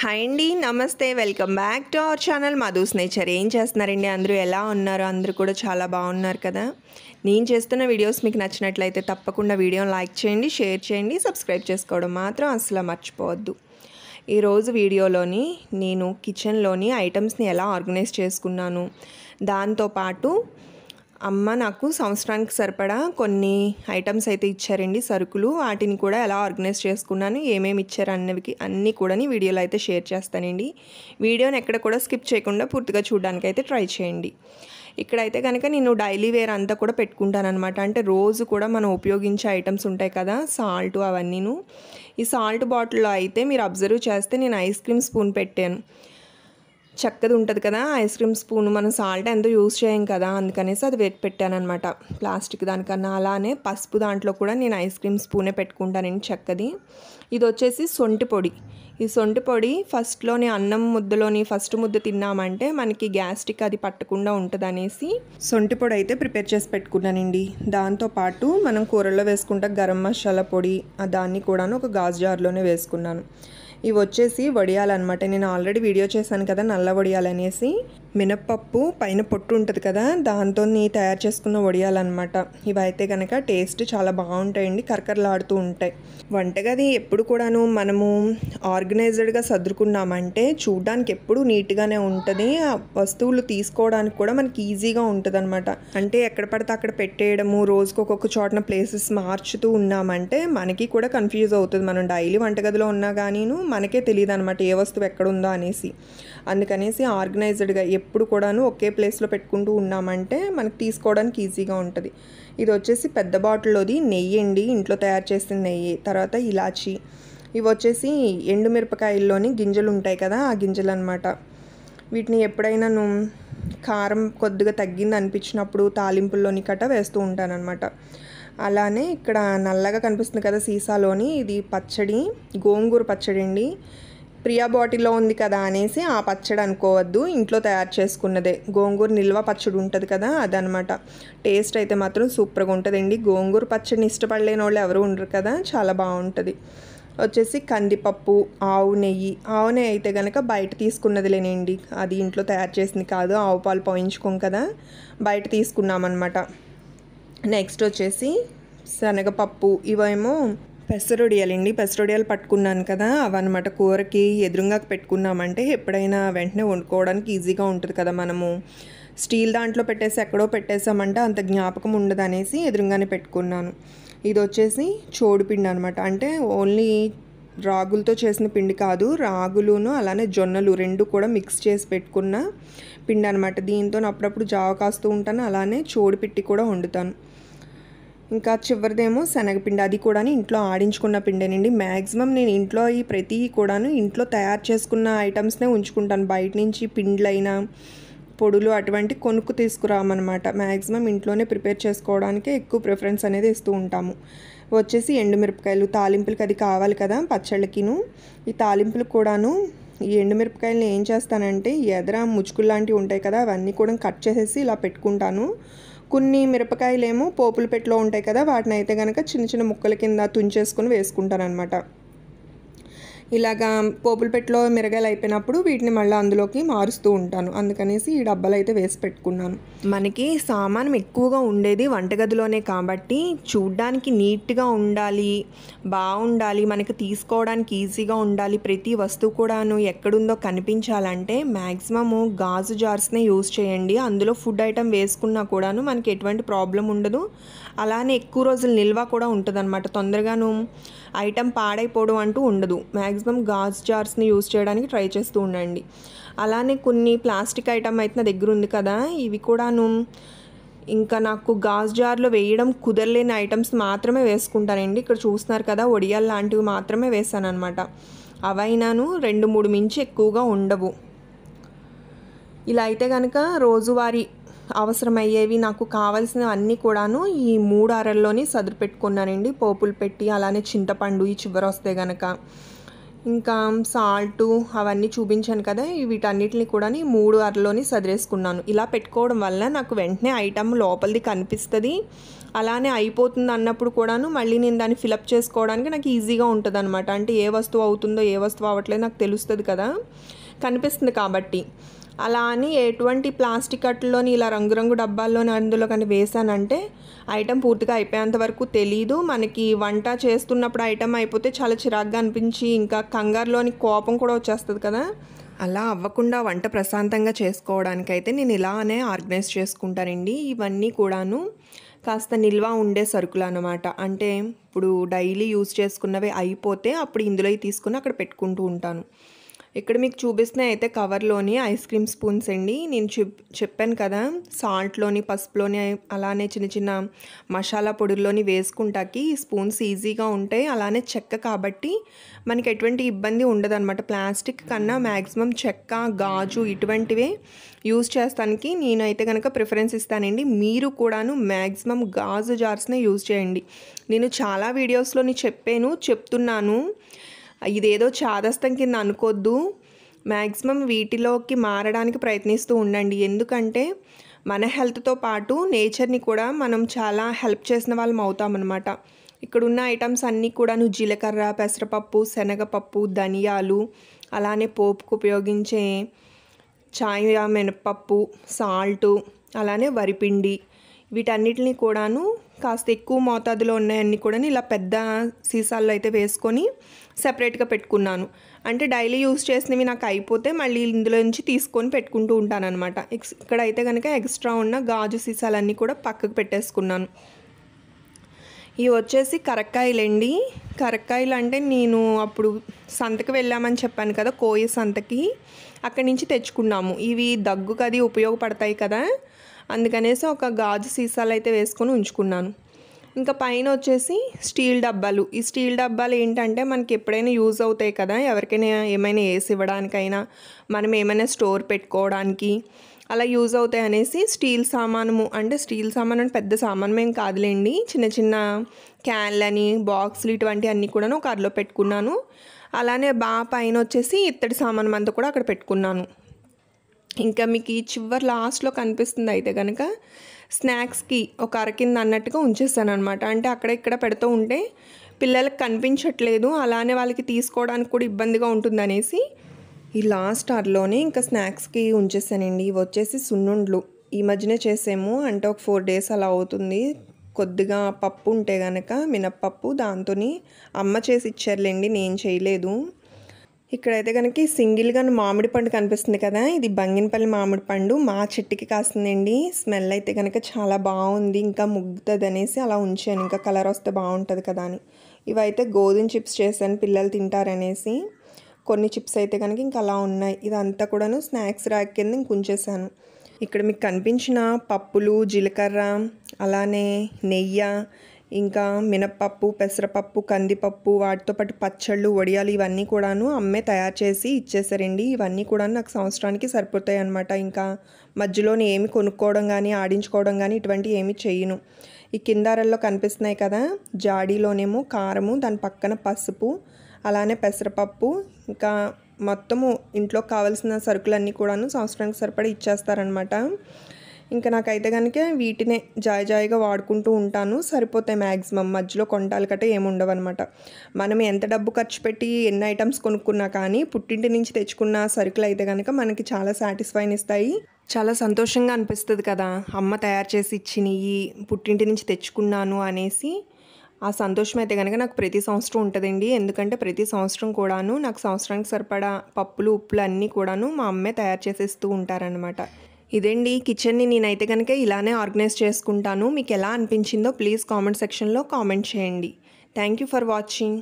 hi అండి నమస్తే welcome back to our channel Madhu's nature ఏం చేస్తున్నారండి అందరూ ఎలా ఉన్నారు అందరూ కూడా చాలా బాగున్నారు కదా నేను చేస్తున్న వీడియోస్ మీకు నచ్చినట్లయితే తప్పకుండా వీడియోని లైక్ చేయండి షేర్ చేయండి సబ్స్క్రైబ్ చేసుకోవడం మాత్రం అసలు మర్చిపోవద్దు ఈరోజు వీడియోలోని నేను కిచెన్లోని ఐటమ్స్ని ఎలా ఆర్గనైజ్ చేసుకున్నాను దాంతోపాటు అమ్మ నాకు సంవత్సరానికి సరిపడా కొన్ని ఐటమ్స్ అయితే ఇచ్చారండి సరుకులు వాటిని కూడా ఎలా ఆర్గనైజ్ చేసుకున్నాను ఏమేమి ఇచ్చారు అన్నవి అన్నీ కూడా వీడియోలో అయితే షేర్ చేస్తానండి వీడియోని ఎక్కడ కూడా స్కిప్ చేయకుండా పూర్తిగా చూడడానికి ట్రై చేయండి ఇక్కడైతే కనుక నేను డైలీ వేర్ అంతా కూడా పెట్టుకుంటాను అనమాట అంటే రోజు కూడా మనం ఉపయోగించే ఐటమ్స్ ఉంటాయి కదా సాల్ట్ అవన్నీను ఈ సాల్ట్ బాటిల్లో అయితే మీరు అబ్జర్వ్ చేస్తే నేను ఐస్ క్రీమ్ స్పూన్ పెట్టాను చక్కది ఉంటుంది కదా ఐస్ క్రీమ్ స్పూన్ మనం సాల్ట్ ఎంతో యూస్ చేయం కదా అందుకనేసి అది పెట్టి పెట్టానమాట ప్లాస్టిక్ దానికన్నా అలానే పసుపు దాంట్లో కూడా నేను ఐస్ క్రీమ్ స్పూనే పెట్టుకుంటానండి చక్కది ఇది వచ్చేసి సొంటి పొడి ఈ సొంటి పొడి ఫస్ట్లోని అన్నం ముద్దలోని ఫస్ట్ ముద్ద తిన్నామంటే మనకి గ్యాస్ట్రిక్ అది పట్టకుండా అనేసి సొంటి పొడి అయితే ప్రిపేర్ చేసి పెట్టుకున్నానండి దాంతోపాటు మనం కూరల్లో వేసుకుంటాం గరం మసాలా పొడి దాన్ని కూడాను ఒక గాజు జార్లోనే వేసుకున్నాను ఇవి వచ్చేసి వడియాలన్నమాట నేను ఆల్రెడీ వీడియో చేశాను కదా నల్ల వడియాలు అనేసి మినప్పప్పు పైన పొట్టు ఉంటుంది కదా దాంతో తయారు చేసుకున్న వడియాలన్నమాట ఇవైతే కనుక టేస్ట్ చాలా బాగుంటాయండి కరకరలాడుతూ ఉంటాయి వంటగది ఎప్పుడు కూడాను మనము ఆర్గనైజ్డ్గా సర్దుకున్నామంటే చూడడానికి ఎప్పుడు నీట్గానే ఉంటుంది ఆ వస్తువులు తీసుకోవడానికి కూడా మనకి ఈజీగా ఉంటుంది అనమాట అంటే ఎక్కడ పడితే అక్కడ పెట్టేయడము రోజుకు ఒక్కొక్క చోటన ప్లేసెస్ మార్చుతూ ఉన్నామంటే మనకి కూడా కన్ఫ్యూజ్ అవుతుంది మనం డైలీ వంటగదిలో ఉన్నా కానీ మనకే తెలియదు అనమాట ఏ వస్తువు ఎక్కడ ఉందో అనేసి అందుకనేసి ఆర్గనైజ్డ్గా ఎప్పుడు కూడాను ఒకే ప్లేస్లో పెట్టుకుంటూ ఉన్నామంటే మనకు తీసుకోవడానికి ఈజీగా ఉంటుంది ఇది వచ్చేసి పెద్ద బాటిల్లోది నెయ్యి అండి ఇంట్లో తయారు చేసిన నెయ్యి తర్వాత ఇలాచి ఇవి వచ్చేసి ఎండుమిరపకాయల్లోని గింజలు ఉంటాయి కదా ఆ గింజలు అనమాట వీటిని ఎప్పుడైనా కారం కొద్దిగా తగ్గింది అనిపించినప్పుడు తాలింపుల్లోని కట్ట వేస్తూ ఉంటానన్నమాట అలానే ఇక్కడ నల్లగా కనిపిస్తుంది కదా సీసాలోని ఇది పచ్చడి గోంగూర పచ్చడి అండి ప్రియా బాటిల్లో ఉంది కదా అనేసి ఆ పచ్చడి అనుకోవద్దు ఇంట్లో తయారు చేసుకున్నదే గోంగూర నిల్వ పచ్చడి ఉంటుంది కదా అదనమాట టేస్ట్ అయితే మాత్రం సూపర్గా ఉంటుందండి గోంగూర పచ్చడిని ఇష్టపడలేని వాళ్ళు ఎవరు ఉండరు కదా చాలా బాగుంటుంది వచ్చేసి కందిపప్పు ఆవు నెయ్యి ఆవు నెయ్యి అయితే కనుక బయట తీసుకున్నదిలేనండి అది ఇంట్లో తయారు చేసింది కాదు ఆవు పాలు పోయించుకోం కదా బయట తీసుకున్నామన్నమాట నెక్స్ట్ వచ్చేసి శనగపప్పు ఇవేమో పెసరొడియాలండి పెసరొడియాలు పట్టుకున్నాను కదా అవన్నమాట కూరకి ఎదురుగా పెట్టుకున్నామంటే ఎప్పుడైనా వెంటనే వండుకోవడానికి ఈజీగా ఉంటుంది కదా మనము స్టీల్ దాంట్లో పెట్టేసి ఎక్కడో పెట్టేసామంటే అంత జ్ఞాపకం ఉండదు అనేసి ఎదురుగానే పెట్టుకున్నాను ఇది వచ్చేసి చోడుపిండి అనమాట అంటే ఓన్లీ రాగులతో చేసిన పిండి కాదు రాగులును అలానే జొన్నలు రెండు కూడా మిక్స్ చేసి పెట్టుకున్న పిండి అనమాట దీంతో అప్పుడప్పుడు జావ కాస్తూ ఉంటాను అలానే చోడు పిట్టి కూడా వండుతాను ఇంకా చివరిదేమో శనగపిండి అది కూడా ఇంట్లో ఆడించుకున్న పిండేనండి మ్యాక్సిమం నేను ఇంట్లో ఈ ప్రతి కూడాను ఇంట్లో తయారు చేసుకున్న ఐటమ్స్నే ఉంచుకుంటాను బయట నుంచి పిండ్లైనా పొడులు అటువంటి కొనుక్కు తీసుకురామన్నమాట మ్యాక్సిమం ఇంట్లోనే ప్రిపేర్ చేసుకోవడానికే ఎక్కువ ప్రిఫరెన్స్ అనేది ఇస్తూ ఉంటాము వచ్చేసి ఎండుమిరపకాయలు తాలింపులకి అది కావాలి కదా పచ్చళ్ళకిను ఈ తాలింపులకు కూడాను ఈ ఎండుమిరపకాయలను ఏం చేస్తానంటే ఎదర ముచ్చుకులు లాంటివి ఉంటాయి కదా అవన్నీ కూడా కట్ చేసేసి ఇలా పెట్టుకుంటాను కొన్ని మిరపకాయలేమో పోపుల పెట్టులో ఉంటాయి కదా వాటిని అయితే కనుక చిన్న చిన్న ముక్కల కింద తుంచేసుకొని వేసుకుంటాను అనమాట ఇలాగా పోపులపెట్టలో మిరగాయలు అయిపోయినప్పుడు వీటిని మళ్ళీ అందులోకి మారుస్తూ ఉంటాను అందుకనేసి ఈ డబ్బాలు అయితే వేసి పెట్టుకున్నాను మనకి సామానం ఎక్కువగా ఉండేది వంటగదిలోనే కాబట్టి చూడ్డానికి నీట్గా ఉండాలి బాగుండాలి మనకి తీసుకోవడానికి ఈజీగా ఉండాలి ప్రతి వస్తువు కూడాను ఎక్కడుందో కనిపించాలంటే మ్యాక్సిమము గాజు జార్స్నే యూజ్ చేయండి అందులో ఫుడ్ ఐటెం వేసుకున్నా కూడాను మనకి ఎటువంటి ప్రాబ్లం ఉండదు అలానే ఎక్కువ రోజులు నిల్వ కూడా ఉంటుంది అనమాట తొందరగాను ఐటెం పాడైపోవడం అంటూ ఉండదు మ్యాక్సిమం మ్యాక్సిమం గాజ్ జార్స్ని యూస్ చేయడానికి ట్రై చేస్తూ ఉండండి అలానే కొన్ని ప్లాస్టిక్ ఐటమ్ అయితే నా దగ్గర ఉంది కదా ఇవి కూడాను ఇంకా నాకు గాజ్ జార్లో వేయడం కుదరలేని ఐటమ్స్ మాత్రమే వేసుకుంటానండి ఇక్కడ చూస్తున్నారు కదా ఒడియాలు లాంటివి మాత్రమే వేసాను అనమాట అవైనాను రెండు మూడు మించి ఎక్కువగా ఉండవు ఇలా అయితే కనుక రోజువారీ అవసరమయ్యేవి నాకు కావాల్సినవన్నీ కూడాను ఈ మూడు అరల్లోనే సదురు పెట్టుకున్నానండి పోపులు పెట్టి అలానే చింతపండు ఈ చివర వస్తే కనుక ఇంకా సాల్టు అవన్నీ చూపించాను కదా వీటన్నిటిని కూడా మూడు అరలోని సదిరేసుకున్నాను ఇలా పెట్టుకోవడం వల్ల నాకు వెంటనే ఐటమ్ లోపలిది కనిపిస్తుంది అలానే అయిపోతుంది అన్నప్పుడు కూడాను మళ్ళీ నేను దాన్ని ఫిలప్ చేసుకోవడానికి నాకు ఈజీగా ఉంటుంది అనమాట అంటే ఏ వస్తువు అవుతుందో ఏ వస్తువు అవ్వట్లేదు నాకు తెలుస్తుంది కదా కనిపిస్తుంది కాబట్టి అలా అని ఎటువంటి ప్లాస్టిక్ అట్లలోని ఇలా రంగురంగు డబ్బాల్లోని అందులో కానీ వేసానంటే ఐటెం పూర్తిగా అయిపోయేంత వరకు తెలీదు మనకి వంట చేస్తున్నప్పుడు ఐటెం అయిపోతే చాలా చిరాగ్గా అనిపించి ఇంకా కంగారులోని కోపం కూడా వచ్చేస్తుంది కదా అలా అవ్వకుండా వంట ప్రశాంతంగా చేసుకోవడానికైతే నేను ఇలానే ఆర్గనైజ్ చేసుకుంటానండి ఇవన్నీ కూడాను కాస్త నిల్వ ఉండే సరుకులు అనమాట అంటే ఇప్పుడు డైలీ యూజ్ చేసుకున్నవి అయిపోతే అప్పుడు ఇందులో తీసుకుని అక్కడ పెట్టుకుంటూ ఉంటాను ఇక్కడ మీకు చూపిస్తున్న అయితే కవర్లోని ఐస్ క్రీమ్ స్పూన్స్ అండి నేను చెప్పాను కదా సాల్ట్లోని పసుపులోని అలానే చిన్న చిన్న మసాలా పొడిలోని వేసుకుంటాకి స్పూన్స్ ఈజీగా ఉంటాయి అలానే చెక్క కాబట్టి మనకి ఎటువంటి ఇబ్బంది ఉండదన్నమాట ప్లాస్టిక్ కన్నా మ్యాక్సిమం చెక్క గాజు ఇటువంటివే యూజ్ చేస్తానికి నేనైతే కనుక ప్రిఫరెన్స్ ఇస్తానండి మీరు కూడాను మ్యాక్సిమం గాజు జార్స్నే యూజ్ చేయండి నేను చాలా వీడియోస్లోని చెప్పాను చెప్తున్నాను ఇదేదో చాదస్తం కింద అనుకోద్దు మ్యాక్సిమం వీటిలోకి మారడానికి ప్రయత్నిస్తూ ఉండండి ఎందుకంటే మన హెల్త్తో పాటు నేచర్ని కూడా మనం చాలా హెల్ప్ చేసిన వాళ్ళం అవుతామన్నమాట ఇక్కడున్న ఐటమ్స్ అన్నీ కూడాను జీలకర్ర పెసరపప్పు శనగపప్పు ధనియాలు అలానే పోపుకు ఉపయోగించే చాయ మినపప్పు సాల్టు అలానే వరిపిండి వీటన్నిటిని కూడాను కాస్త ఎక్కువ మోతాదులో ఉన్నాయన్నీ కూడా ఇలా పెద్ద సీసాల్లో అయితే వేసుకొని సపరేట్గా పెట్టుకున్నాను అంటే డైలీ యూస్ చేసినవి నాకు అయిపోతే మళ్ళీ ఇందులో నుంచి తీసుకొని పెట్టుకుంటూ ఉంటానన్నమాట ఎక్స్ ఇక్కడైతే కనుక ఎక్స్ట్రా ఉన్న గాజు సీసాలన్నీ కూడా పక్కకు పెట్టేసుకున్నాను ఇవి వచ్చేసి కరక్కాయలండి కరక్కాయలు అంటే నేను అప్పుడు సంతకి వెళ్ళామని చెప్పాను కదా కోయ సంతకి అక్కడి నుంచి తెచ్చుకున్నాము ఇవి దగ్గుకు అది ఉపయోగపడతాయి కదా అందుకనేసి ఒక గాజు సీసాలు అయితే వేసుకొని ఉంచుకున్నాను ఇంకా పైన వచ్చేసి స్టీల్ డబ్బాలు ఈ స్టీల్ డబ్బాలు ఏంటంటే మనకి ఎప్పుడైనా యూజ్ అవుతాయి కదా ఎవరికైనా ఏమైనా వేసి ఇవ్వడానికైనా మనం ఏమైనా స్టోర్ పెట్టుకోవడానికి అలా యూజ్ అవుతాయి అనేసి స్టీల్ సామాను అంటే స్టీల్ సామాను అంటే పెద్ద సామాను ఏం కాదులేండి చిన్న చిన్న క్యాన్లని బాక్సులు ఇటువంటి అన్నీ కూడా ఒక అరలో పెట్టుకున్నాను అలానే బా పైన వచ్చేసి ఇత్తడి సామానం అంతా కూడా అక్కడ పెట్టుకున్నాను ఇంకా మీకు ఈ చివరి లాస్ట్లో కనిపిస్తుంది అయితే కనుక స్నాక్స్కి ఒక అరకింద అన్నట్టుగా ఉంచేస్తాను అనమాట అంటే అక్కడ ఇక్కడ పెడుతూ ఉంటే పిల్లలకు కనిపించట్లేదు అలానే వాళ్ళకి తీసుకోవడానికి కూడా ఇబ్బందిగా ఉంటుందనేసి ఈ లాస్ట్ అర్లోనే ఇంకా స్నాక్స్కి ఉంచేసానండి ఇవి వచ్చేసి సున్నుండ్లు ఈ మధ్యనే చేసాము అంటే ఒక ఫోర్ డేస్ అలా అవుతుంది కొద్దిగా పప్పు ఉంటే కనుక మినప్పప్పు దాంతో అమ్మ చేసి ఇచ్చారులేండి నేను చేయలేదు ఇక్కడైతే కనుక సింగిల్గా మామిడి పండు కనిపిస్తుంది కదా ఇది బంగినపల్లి మామిడి పండు మా చెట్టుకి కాస్తుందండి స్మెల్ అయితే కనుక చాలా బాగుంది ఇంకా ముగ్గుతుంది అనేసి అలా ఉంచాను ఇంకా కలర్ వస్తే బాగుంటుంది కదా అని ఇవైతే గోధుమ చిప్స్ చేశాను పిల్లలు తింటారనేసి కొన్ని చిప్స్ అయితే కనుక ఇంకా అలా ఉన్నాయి ఇదంతా కూడాను స్నాక్స్ ర్యాక్ కింద ఇంకుంచేసాను ఇక్కడ మీకు కనిపించిన పప్పులు జీలకర్ర అలానే నెయ్యి ఇంకా మినప్పప్పు పెసరపప్పు కందిపప్పు వాటితో పాటు పచ్చళ్ళు వడియాలు ఇవన్నీ కూడాను అమ్మే తయారు చేసి ఇచ్చేసారండి ఇవన్నీ కూడా నాకు సంవత్సరానికి సరిపోతాయి అనమాట ఇంకా మధ్యలోనే ఏమి కొనుక్కోవడం కానీ ఆడించుకోవడం కానీ ఇటువంటివి ఏమి చేయను ఈ కిందారల్లో కనిపిస్తున్నాయి కదా జాడీలోనేమో కారము దాని పక్కన పసుపు అలానే పెసరపప్పు ఇంకా మొత్తము ఇంట్లో కావాల్సిన సరుకులన్నీ కూడాను సంవత్సరానికి సరిపడా ఇచ్చేస్తారనమాట ఇంకా నాకైతే కనుక వీటినే జాయ్ జాయిగా వాడుకుంటూ ఉంటాను సరిపోతాయి మ్యాక్సిమం మధ్యలో కొంటాలు కట్ట ఏముండవు అనమాట మనం ఎంత డబ్బు ఖర్చు పెట్టి ఎన్ని ఐటమ్స్ కొనుక్కున్నా కానీ పుట్టింటి నుంచి తెచ్చుకున్న సరుకులు అయితే కనుక మనకి చాలా సాటిస్ఫైన్ ఇస్తాయి చాలా సంతోషంగా అనిపిస్తుంది కదా అమ్మ తయారు చేసి ఇచ్చినవి పుట్టింటి నుంచి తెచ్చుకున్నాను అనేసి ఆ సంతోషం అయితే కనుక నాకు ప్రతి సంవత్సరం ఉంటుందండి ఎందుకంటే ప్రతి సంవత్సరం కూడాను నాకు సంవత్సరానికి సరిపడా పప్పులు ఉప్పులు అన్నీ కూడాను మా అమ్మే తయారు చేసేస్తూ ఉంటారనమాట ఇదండి కిచెన్ని నేనైతే కనుక ఇలానే ఆర్గనైజ్ చేసుకుంటాను మీకు ఎలా అనిపించిందో ప్లీజ్ కామెంట్ సెక్షన్లో కామెంట్ చేయండి థ్యాంక్ యూ ఫర్ వాచింగ్